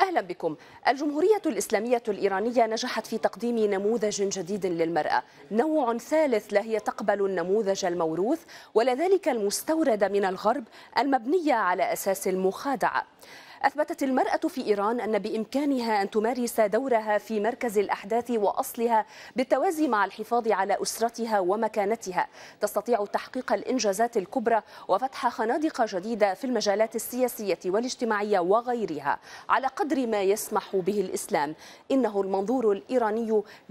أهلا بكم الجمهورية الإسلامية الإيرانية نجحت في تقديم نموذج جديد للمرأة نوع ثالث لا هي تقبل النموذج الموروث ولا ذلك المستورد من الغرب المبنية على أساس المخادعة أثبتت المرأة في إيران أن بإمكانها أن تمارس دورها في مركز الأحداث وأصلها بالتوازي مع الحفاظ على أسرتها ومكانتها تستطيع تحقيق الإنجازات الكبرى وفتح خنادق جديدة في المجالات السياسية والاجتماعية وغيرها على قدر ما يسمح به الإسلام إنه المنظور الإيراني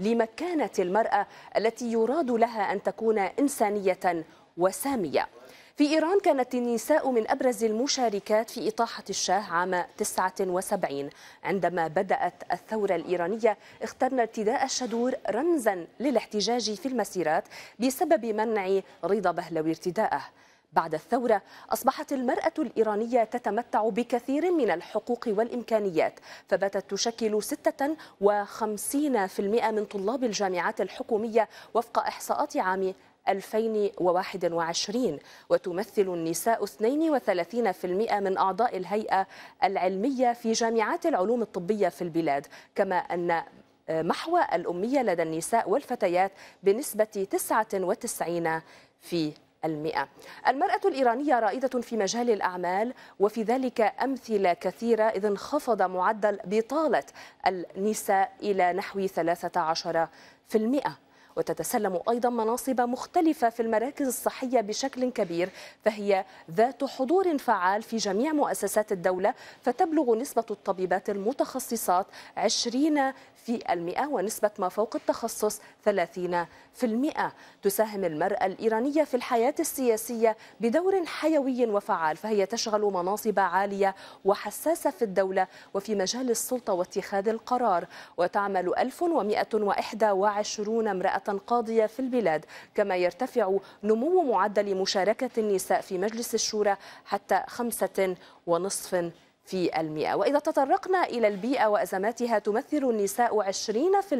لمكانة المرأة التي يراد لها أن تكون إنسانية وسامية في إيران كانت النساء من أبرز المشاركات في إطاحة الشاه عام 79 عندما بدأت الثورة الإيرانية اخترن ارتداء الشدور رمزا للاحتجاج في المسيرات بسبب منع رضا بهلوي ارتداءه بعد الثورة أصبحت المرأة الإيرانية تتمتع بكثير من الحقوق والإمكانيات فباتت تشكل 56% من طلاب الجامعات الحكومية وفق إحصاءات عام 2021 وتمثل النساء 32% من أعضاء الهيئة العلمية في جامعات العلوم الطبية في البلاد كما أن محو الأمية لدى النساء والفتيات بنسبة 99 في المئة المرأة الإيرانية رائدة في مجال الأعمال وفي ذلك أمثلة كثيرة إذ انخفض معدل بطالة النساء إلى نحو 13% وتتسلم أيضا مناصب مختلفة في المراكز الصحية بشكل كبير فهي ذات حضور فعال في جميع مؤسسات الدولة فتبلغ نسبة الطبيبات المتخصصات 20 في المئة ونسبة ما فوق التخصص 30 في المئة تساهم المرأة الإيرانية في الحياة السياسية بدور حيوي وفعال فهي تشغل مناصب عالية وحساسة في الدولة وفي مجال السلطة واتخاذ القرار وتعمل 1121 امرأة قاضية في البلاد كما يرتفع نمو معدل مشاركة النساء في مجلس الشورى حتى خمسة ونصف في المئة وإذا تطرقنا إلى البيئة وأزماتها تمثل النساء 20%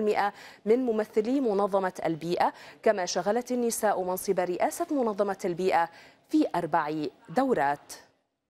من ممثلي منظمة البيئة كما شغلت النساء منصب رئاسة منظمة البيئة في أربع دورات